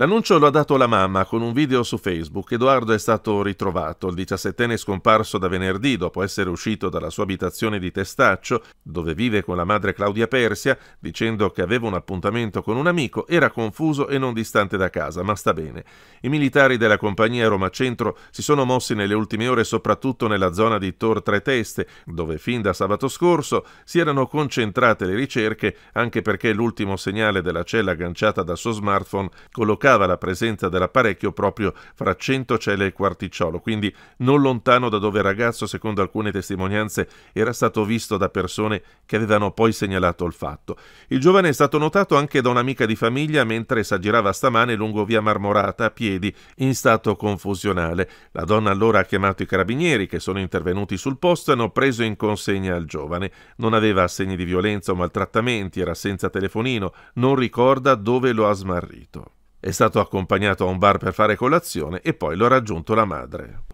L'annuncio lo ha dato la mamma con un video su Facebook. Edoardo è stato ritrovato, il 17enne scomparso da venerdì dopo essere uscito dalla sua abitazione di Testaccio, dove vive con la madre Claudia Persia, dicendo che aveva un appuntamento con un amico, era confuso e non distante da casa, ma sta bene. I militari della compagnia Roma Centro si sono mossi nelle ultime ore soprattutto nella zona di Tor Tre Teste, dove fin da sabato scorso si erano concentrate le ricerche, anche perché l'ultimo segnale della cella agganciata dal suo smartphone collocava indicava la presenza dell'apparecchio proprio fra Centocele e Quarticciolo, quindi non lontano da dove il ragazzo, secondo alcune testimonianze, era stato visto da persone che avevano poi segnalato il fatto. Il giovane è stato notato anche da un'amica di famiglia mentre s'aggirava stamane lungo via Marmorata a piedi, in stato confusionale. La donna allora ha chiamato i carabinieri che sono intervenuti sul posto e hanno preso in consegna il giovane. Non aveva segni di violenza o maltrattamenti, era senza telefonino, non ricorda dove lo ha smarrito. È stato accompagnato a un bar per fare colazione e poi l'ho raggiunto la madre.